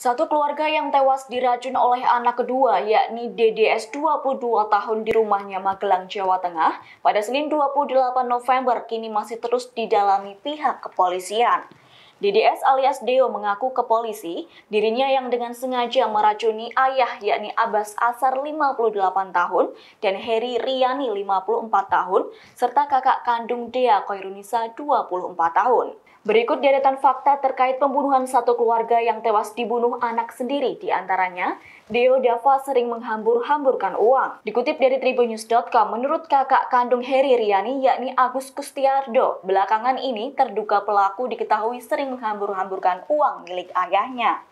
Satu keluarga yang tewas diracun oleh anak kedua, yakni DDS 22 tahun di rumahnya Magelang, Jawa Tengah, pada Senin 28 November kini masih terus didalami pihak kepolisian. DDS alias Deo mengaku ke polisi, dirinya yang dengan sengaja meracuni ayah yakni Abbas Asar 58 tahun dan Heri Riani 54 tahun, serta kakak kandung Dea Koirunisa 24 tahun. Berikut deretan fakta terkait pembunuhan satu keluarga yang tewas dibunuh anak sendiri, di antaranya Deo Dava sering menghambur-hamburkan uang. Dikutip dari Tribunnews.com, menurut kakak kandung Heri Riani yakni Agus Kustiardo, belakangan ini terduga pelaku diketahui sering menghambur-hamburkan uang milik ayahnya.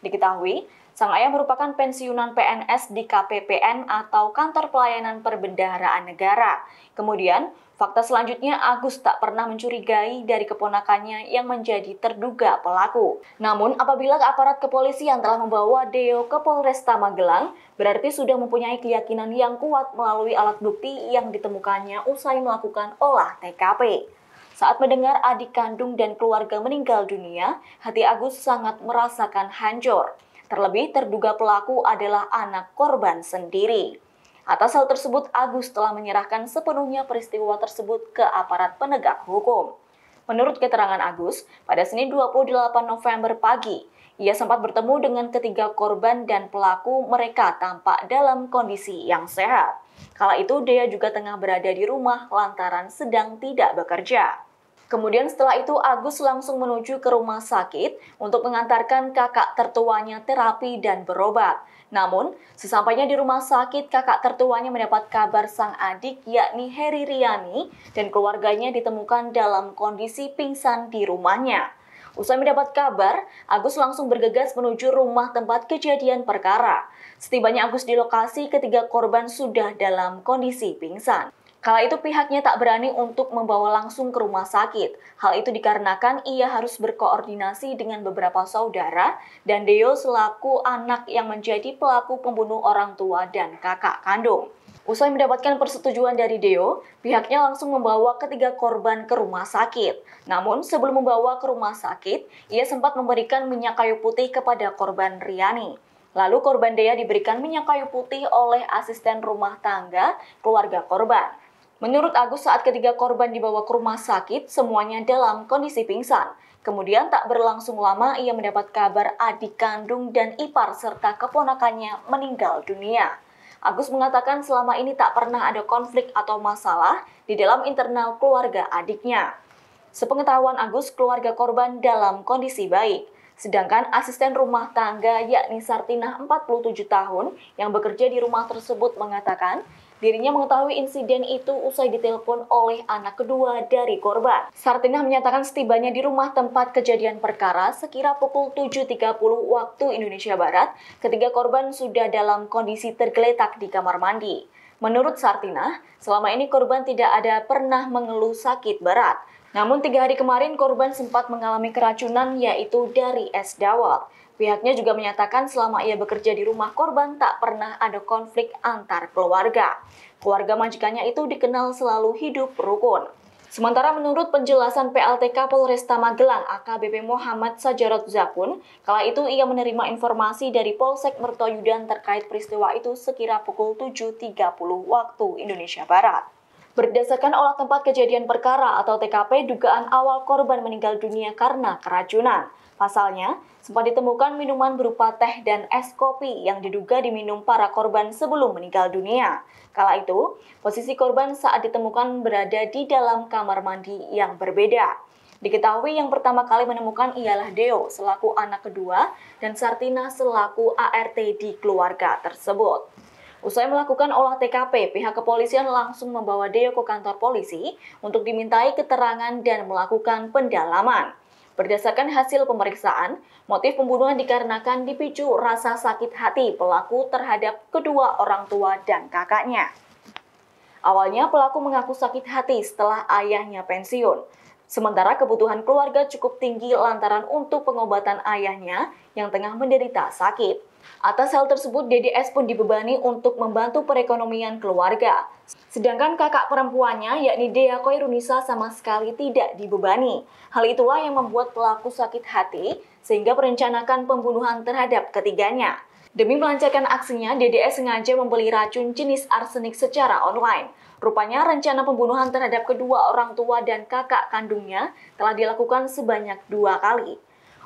Diketahui, sang ayah merupakan pensiunan PNS di KPPN atau Kantor Pelayanan Perbendaharaan Negara. Kemudian, fakta selanjutnya Agus tak pernah mencurigai dari keponakannya yang menjadi terduga pelaku. Namun, apabila aparat kepolisian telah membawa Deo ke Polresta Magelang, berarti sudah mempunyai keyakinan yang kuat melalui alat bukti yang ditemukannya usai melakukan olah TKP. Saat mendengar adik kandung dan keluarga meninggal dunia, hati Agus sangat merasakan hancur. Terlebih terduga pelaku adalah anak korban sendiri. Atas hal tersebut, Agus telah menyerahkan sepenuhnya peristiwa tersebut ke aparat penegak hukum. Menurut keterangan Agus, pada Senin 28 November pagi, ia sempat bertemu dengan ketiga korban dan pelaku mereka tampak dalam kondisi yang sehat. Kala itu, dia juga tengah berada di rumah lantaran sedang tidak bekerja. Kemudian setelah itu Agus langsung menuju ke rumah sakit untuk mengantarkan kakak tertuanya terapi dan berobat. Namun, sesampainya di rumah sakit, kakak tertuanya mendapat kabar sang adik yakni Heri Riani dan keluarganya ditemukan dalam kondisi pingsan di rumahnya. Usai mendapat kabar, Agus langsung bergegas menuju rumah tempat kejadian perkara. Setibanya Agus di lokasi, ketiga korban sudah dalam kondisi pingsan. Kala itu pihaknya tak berani untuk membawa langsung ke rumah sakit. Hal itu dikarenakan ia harus berkoordinasi dengan beberapa saudara dan Deo selaku anak yang menjadi pelaku pembunuh orang tua dan kakak kandung. Usai mendapatkan persetujuan dari Deo, pihaknya langsung membawa ketiga korban ke rumah sakit. Namun sebelum membawa ke rumah sakit, ia sempat memberikan minyak kayu putih kepada korban Riani. Lalu korban Dea diberikan minyak kayu putih oleh asisten rumah tangga keluarga korban. Menurut Agus, saat ketiga korban dibawa ke rumah sakit, semuanya dalam kondisi pingsan. Kemudian tak berlangsung lama, ia mendapat kabar adik kandung dan ipar serta keponakannya meninggal dunia. Agus mengatakan selama ini tak pernah ada konflik atau masalah di dalam internal keluarga adiknya. Sepengetahuan Agus, keluarga korban dalam kondisi baik. Sedangkan asisten rumah tangga yakni Sartinah 47 tahun yang bekerja di rumah tersebut mengatakan Dirinya mengetahui insiden itu usai ditelepon oleh anak kedua dari korban. Sartina menyatakan setibanya di rumah tempat kejadian perkara sekira pukul 7.30 waktu Indonesia Barat, ketiga korban sudah dalam kondisi tergeletak di kamar mandi. Menurut Sartina, selama ini korban tidak ada pernah mengeluh sakit berat. Namun tiga hari kemarin korban sempat mengalami keracunan yaitu dari es dawal. Pihaknya juga menyatakan selama ia bekerja di rumah korban tak pernah ada konflik antar keluarga. Keluarga majikannya itu dikenal selalu hidup rukun. Sementara menurut penjelasan PLTK Polresta Magelang AKBP Muhammad Sajarot Zakun, kala itu ia menerima informasi dari Polsek Mertoyudan terkait peristiwa itu sekira pukul 7.30 waktu Indonesia Barat. Berdasarkan olah tempat kejadian perkara atau TKP, dugaan awal korban meninggal dunia karena keracunan. Pasalnya, sempat ditemukan minuman berupa teh dan es kopi yang diduga diminum para korban sebelum meninggal dunia. Kala itu, posisi korban saat ditemukan berada di dalam kamar mandi yang berbeda. Diketahui yang pertama kali menemukan ialah Deo selaku anak kedua dan Sartina selaku ART di keluarga tersebut. Usai melakukan olah TKP, pihak kepolisian langsung membawa Deo ke kantor polisi untuk dimintai keterangan dan melakukan pendalaman. Berdasarkan hasil pemeriksaan, motif pembunuhan dikarenakan dipicu rasa sakit hati pelaku terhadap kedua orang tua dan kakaknya. Awalnya pelaku mengaku sakit hati setelah ayahnya pensiun. Sementara kebutuhan keluarga cukup tinggi lantaran untuk pengobatan ayahnya yang tengah menderita sakit. Atas hal tersebut, DDS pun dibebani untuk membantu perekonomian keluarga. Sedangkan kakak perempuannya, yakni Dea Koirunisa, sama sekali tidak dibebani. Hal itulah yang membuat pelaku sakit hati, sehingga merencanakan pembunuhan terhadap ketiganya. Demi melancarkan aksinya, DDS sengaja membeli racun jenis arsenik secara online. Rupanya rencana pembunuhan terhadap kedua orang tua dan kakak kandungnya telah dilakukan sebanyak dua kali.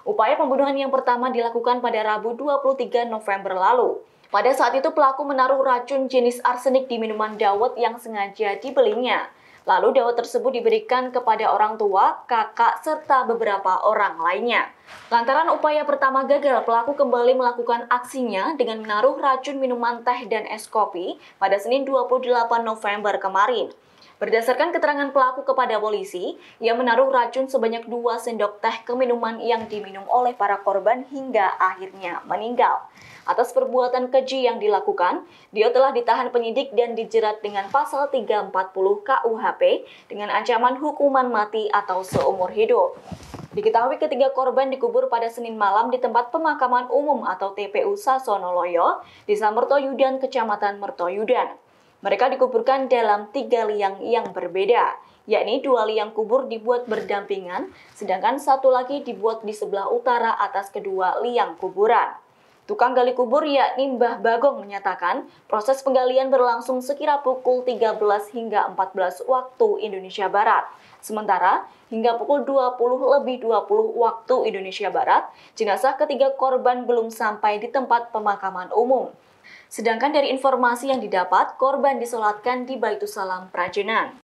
Upaya pembunuhan yang pertama dilakukan pada Rabu 23 November lalu. Pada saat itu pelaku menaruh racun jenis arsenik di minuman Dawet yang sengaja dibelinya. Lalu dawet tersebut diberikan kepada orang tua, kakak, serta beberapa orang lainnya. Lantaran upaya pertama gagal, pelaku kembali melakukan aksinya dengan menaruh racun minuman teh dan es kopi pada Senin 28 November kemarin. Berdasarkan keterangan pelaku kepada polisi, ia menaruh racun sebanyak dua sendok teh ke minuman yang diminum oleh para korban hingga akhirnya meninggal. Atas perbuatan keji yang dilakukan, dia telah ditahan penyidik dan dijerat dengan pasal 340 KUHP dengan ancaman hukuman mati atau seumur hidup. Diketahui ketiga korban dikubur pada Senin malam di tempat pemakaman umum atau TPU Sasono Loyo di Samerto Yudan, Kecamatan Mertoyudan. Mereka dikuburkan dalam tiga liang yang berbeda, yakni dua liang kubur dibuat berdampingan, sedangkan satu lagi dibuat di sebelah utara atas kedua liang kuburan. Tukang gali kubur yakni Mbah Bagong menyatakan proses penggalian berlangsung sekira pukul 13 hingga 14 waktu Indonesia Barat. Sementara hingga pukul 20 lebih 20 waktu Indonesia Barat, jenazah ketiga korban belum sampai di tempat pemakaman umum. Sedangkan dari informasi yang didapat, korban disolatkan di Baitul Salam Prajenan.